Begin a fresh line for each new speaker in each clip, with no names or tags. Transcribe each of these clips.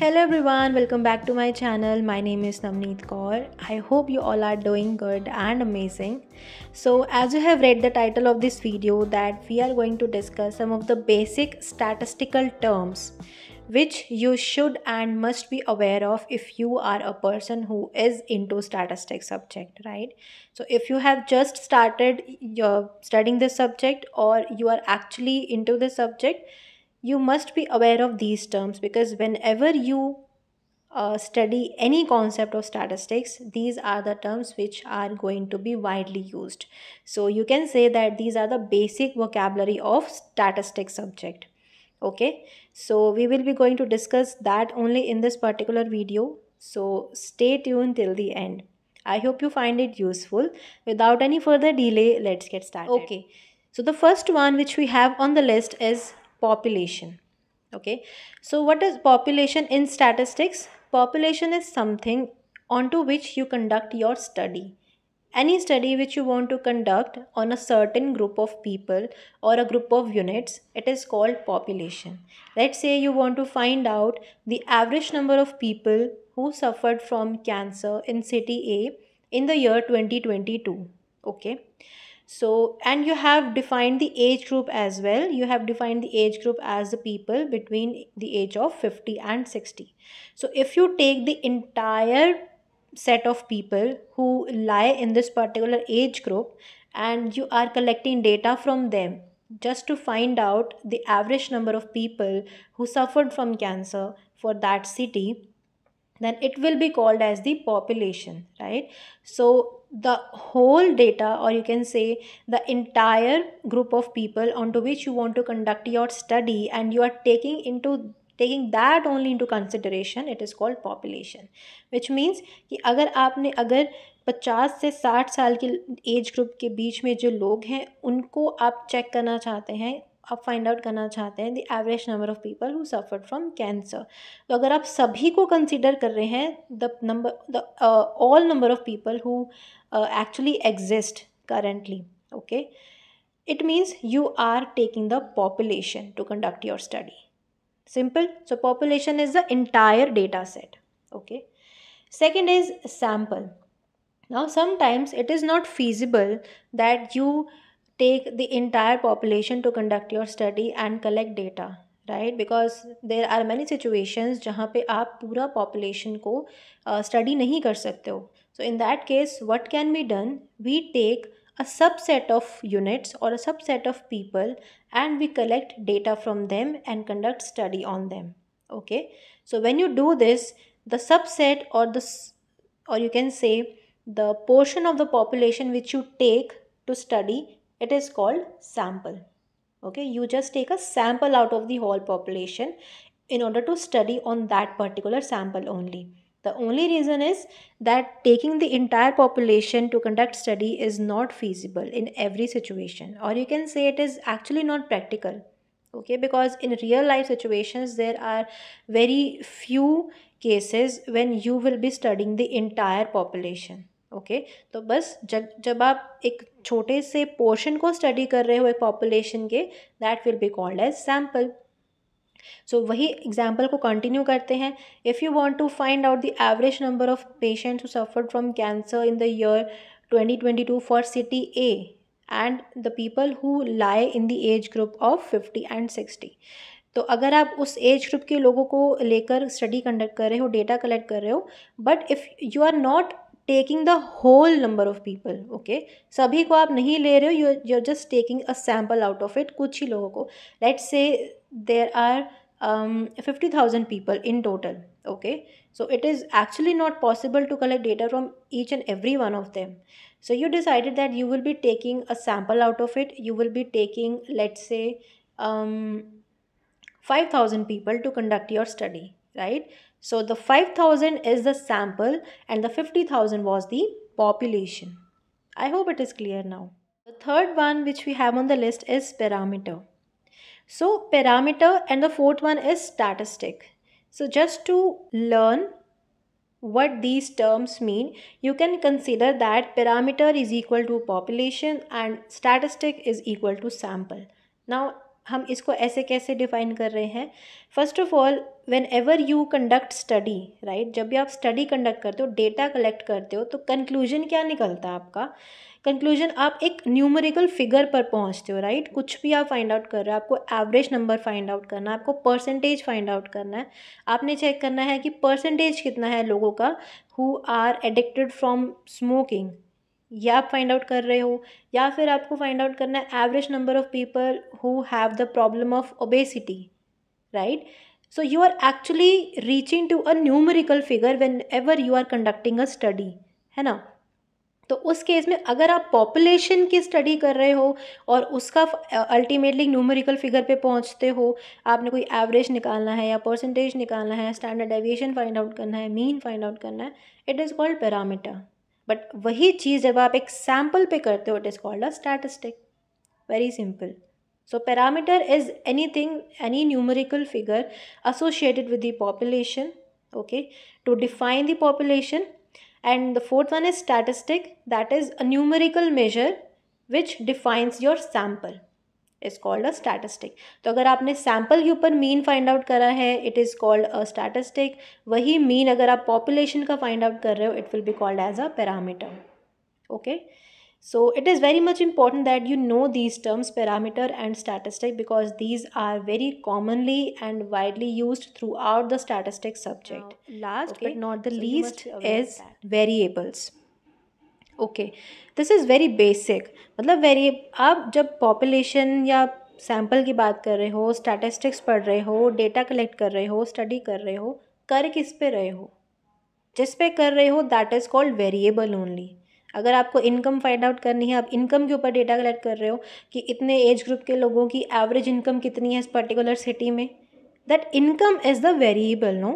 Hello everyone, welcome back to my channel. My name is Namneet Kaur. I hope you all are doing good and amazing. So as you have read the title of this video that we are going to discuss some of the basic statistical terms which you should and must be aware of if you are a person who is into statistics subject right so if you have just started your studying this subject or you are actually into this subject you must be aware of these terms because whenever you uh, study any concept of statistics these are the terms which are going to be widely used so you can say that these are the basic vocabulary of statistics subject okay so we will be going to discuss that only in this particular video so stay tuned till the end i hope you find it useful without any further delay let's get started okay so the first one which we have on the list is population okay so what is population in statistics population is something onto which you conduct your study any study which you want to conduct on a certain group of people or a group of units it is called population let's say you want to find out the average number of people who suffered from cancer in city a in the year 2022 okay so and you have defined the age group as well you have defined the age group as the people between the age of 50 and 60 so if you take the entire set of people who lie in this particular age group and you are collecting data from them just to find out the average number of people who suffered from cancer for that city then it will be called as the population right so the whole data or you can say the entire group of people onto which you want to conduct your study and you are taking into taking that only into consideration it is called population which means कि अगर आपने अगर 50 से 60 साल के age group के बीच में जो लोग हैं उनको आप चेक करना चाहते हैं आप फाइंड आउट करना चाहते हैं the average number of people who suffered from cancer तो अगर आप सभी को कंसिडर कर रहे हैं the number the all number of people who actually exist currently okay it means you are taking the population to conduct your study simple so population is the entire data set okay second is sample now sometimes it is not feasible that you take the entire population to conduct your study and collect data right? Because there are many situations जहाँ पे आप पूरा population को study So in that case, what can be done? We take a subset of units or a subset of people and we collect data from them and conduct study on them okay so when you do this the subset or the or you can say the portion of the population which you take to study it is called sample okay you just take a sample out of the whole population in order to study on that particular sample only the only reason is that taking the entire population to conduct study is not feasible in every situation or you can say it is actually not practical okay because in real life situations there are very few cases when you will be studying the entire population okay तो बस जब जब आप एक छोटे से portion को study कर रहे हो एक पॉपुलेशन के that will be called as sample so वही एग्जाम्पल को कंटिन्यू करते हैं if you want to find out the average number of patients who suffered from cancer in the year 2022 for city A and the people who lie in the age group of 50 and 60. तो अगर आप उस age group के लोगों को लेकर study conduct कर रहे हो डेटा कलेक्ट कर रहे हो but if you are not Taking the whole number of people, okay. सभी को आप नहीं ले रहे हो you are just taking a sample out of it कुछ ही लोगों को let say there are fifty thousand people in okay so it is actually not possible to collect data from each and every one of them so you decided that you will be taking a sample out of it you will be taking let's say um, 5000 people to conduct your study right so the 5000 is the sample and the 50,000 was the population. I hope it is clear now. The third one which we have on the list is parameter. So parameter and the fourth one is statistic. So just to learn what these terms mean, you can consider that parameter is equal to population and statistic is equal to sample. Now हम इसको ऐसे कैसे define कर रहे हैं first of all whenever you conduct study right जब भी आप स्टडी कंडक्ट करते हो डेटा कलेक्ट करते हो तो कंक्लूजन क्या निकलता है आपका कंक्लूजन आप एक न्यूमेरिकल फिगर पर पहुंचते हो राइट right? कुछ भी आप फाइंड आउट कर रहे हो आपको एवरेज नंबर फाइंड आउट करना है आपको परसेंटेज फाइंड आउट करना है आपने चेक करना है कि परसेंटेज कितना है लोगों का who are addicted from smoking ये आप फाइंड आउट कर रहे हो या फिर आपको फाइंड आउट करना है average number of people who have the problem of obesity right so you are actually reaching to a numerical figure whenever you are conducting a study है ना तो उस केस में अगर आप पॉपुलेशन की स्टडी कर रहे हो और उसका अल्टीमेटली न्यूमेरिकल फिगर पे पहुंचते हो आपने कोई एवरेज निकालना है या परसेंटेज निकालना है स्टैंडर्ड डेविएशन फाइंड आउट करना है मीन फाइंड आउट करना है it is called parameter but वही चीज़ जब आप एक सैम्पल पे करते हो it is called a statistic very simple so parameter is anything any numerical figure associated with the population okay to define the population and the fourth one is statistic that is a numerical measure which defines your sample is called a statistic तो अगर आपने sample के ऊपर mean find out करा है it is called a statistic वही mean अगर आप पॉपुलेशन का फाइंड आउट कर रहे हो it will be called as a parameter okay so it is very much important that you know these terms parameter and statistic because these are very commonly and widely use throughout the statistic subject last not the least is variables okay this is very basic मतलब very आप जब population या sample की बात कर रहे हो statistics पढ़ रहे हो डेटा कलेक्ट कर रहे हो स्टडी कर रहे हो कर किस पे रहे हो जिस पे कर रहे हो that is called variable only अगर आपको इनकम फाइंड आउट करनी है आप इनकम के ऊपर डेटा कलेक्ट कर रहे हो कि इतने एज ग्रुप के लोगों की एवरेज इनकम कितनी है इस पर्टिकुलर सिटी में that income is the variable no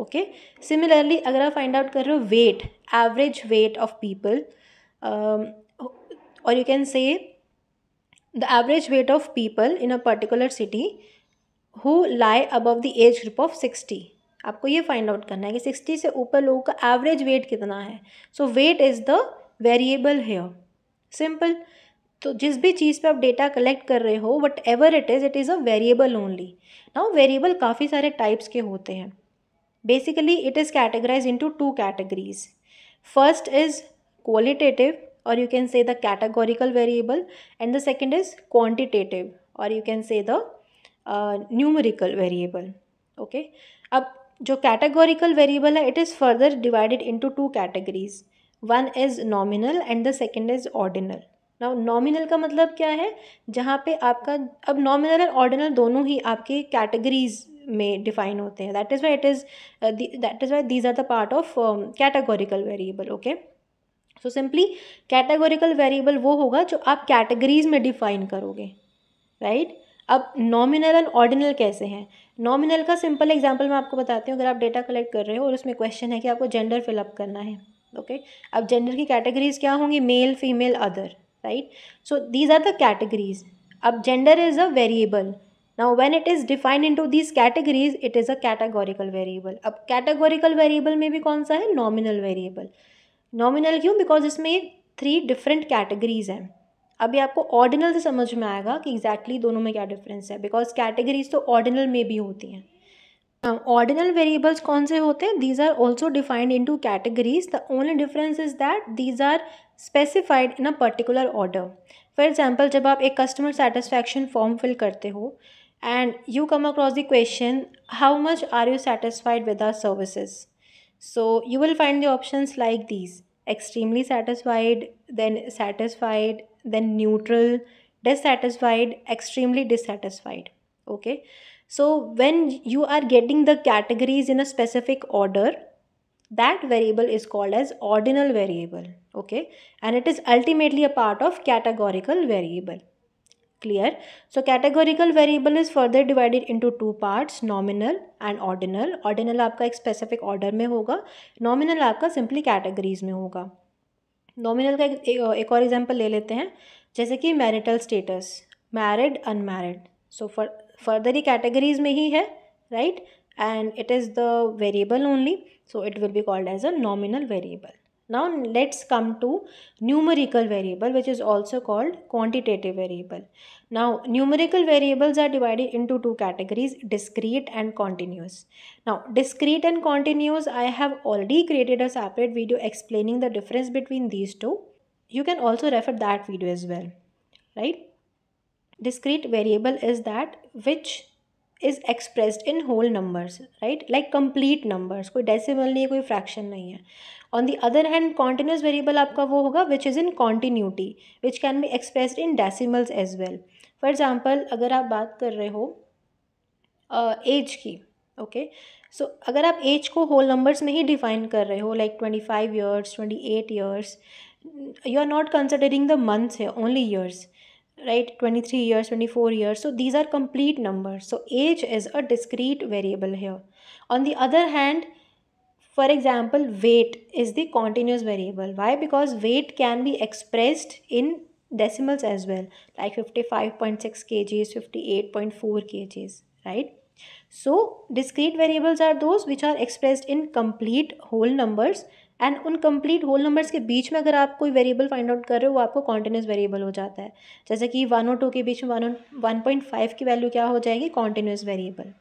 okay similarly अगर आप फाइंड आउट कर रहे हो weight average weight of people or you can say the average weight of people in a particular city who lie above the age group of sixty आपको ये find out करना है कि सिक्सटी से ऊपर लोगों का एवरेज वेट कितना है so weight is the variable here simple तो जिस भी चीज़ पे आप डेटा कलेक्ट कर रहे हो whatever it is it is a variable only now variable काफ़ी सारे टाइप्स के होते हैं basically it is categorize to two categories first is qualitative or you can say the कैटेगोरिकल वेरिएबल एंड द सेकेंड इज़ क्वान्टिटेटिव और यू कैन से the न्यूमरिकल वेरिएबल ओके अब जो कैटेगोरिकल वेरिएबल है it is further divided into two categories one is nominal and the second is ordinal ना नॉमिनल का मतलब क्या है जहाँ पे आपका अब नॉमिनल एंड ऑर्डिनल दोनों ही आपके कैटेगरीज में डिफाइन होते हैं that is why it is that is why these are the part of categorical variable okay so simply categorical variable वो होगा जो आप कैटेगरीज में डिफाइन करोगे राइट right? अब नॉमिनल एंड ऑर्डिनल कैसे हैं नॉमिनल का सिंपल एग्जांपल मैं आपको बताती हूँ अगर आप डेटा कलेक्ट कर रहे हो और उसमें क्वेश्चन है कि आपको जेंडर फिलअप करना है ओके okay? अब जेंडर की कैटेगरीज क्या होंगी male female other right so these are the categories अब gender is a variable now it is defined into this categories it is a categorical variable अब categorical variable में भी कौन सा है नॉमिनल वेरिएबल नॉमिनल क्यों because इसमें three different categories हैं अभी आपको ऑर्डिनल से समझ में आएगा कि एग्जैक्टली exactly दोनों में क्या डिफरेंस है बिकॉज कैटेगरीज तो ऑर्डिनल में भी होती हैं ऑर्डिनल वेरिएबल्स कौन से होते हैं these are also defined into categories the only difference is that these are specified in a particular order for example जब आप एक कस्टमर सेटिस्फैक्शन फॉर्म फिल करते हो and you come across the question how much are you satisfied with our services so you will find the options like these extremely satisfied then satisfied then neutral dissatisfied extremely dissatisfied okay so when you are getting the categories in a specific order that variable is called as ordinal variable okay and it is ultimately a part of categorical variable clear so categorical variable is further divided into two parts nominal and ordinal ordinal आपका एक specific order में होगा nominal आपका simply categories में होगा nominal का एक, एक, एक और example ले लेते हैं जैसे कि marital status married unmarried so for further he categories में ही है right and it is the variable only so it will be called as a nominal variable Now let's come to numerical variable which is also called quantitative variable. Now numerical variables are divided into two categories discrete and continuous. Now discrete and continuous I have already created a separate video explaining the difference between these two. You can also refer that video as well. Right. Discrete variable is that which is expressed in whole numbers right like complete numbers कोई decimal नहीं है कोई fraction नहीं है on the other hand continuous variable आपका वो होगा which is in continuity which can be expressed in decimals as well for example अगर आप बात कर रहे हो एज uh, की ओके okay? सो so, अगर आप एज को होल नंबर्स में ही डिफाइन कर रहे हो like twenty five years twenty eight years you are not considering the months है only years right 23 years 24 years so these are complete numbers so age is a discrete variable here on the other hand for example weight is the continuous variable why because weight can be expressed in decimals as well like 55.6 kgs 58.4 kgs right so discrete variables are those which are expressed in complete whole numbers and उन complete whole numbers के बीच में अगर आप कोई variable find out कर रहे हो वो आपको कॉन्टीन्यूस वेरिएबल हो जाता है जैसे कि वन और टू के बीच में वन वन पॉइंट फाइव की वैल्यू क्या हो जाएगी continuous variable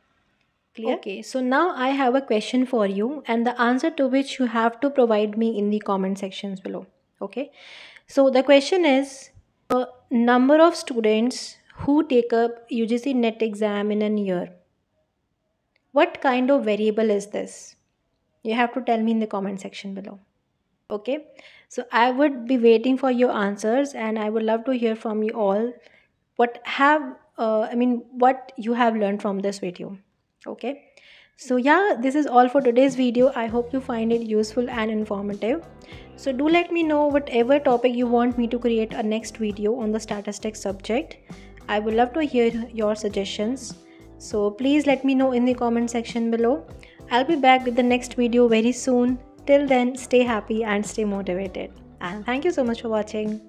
clear okay so now I have a question for you and the answer to which you have to provide me in the comment section below okay so the question is number of students who take up U G C NET exam in an year what kind of variable is this you have to tell me in the comment section below okay so i would be waiting for your answers and i would love to hear from you all what have uh, i mean what you have learned from this video okay so yeah this is all for today's video i hope you find it useful and informative so do let me know whatever topic you want me to create a next video on the statistics subject i would love to hear your suggestions so please let me know in the comment section below I'll be back with the next video very soon. Till then, stay happy and stay motivated. And thank you so much for watching.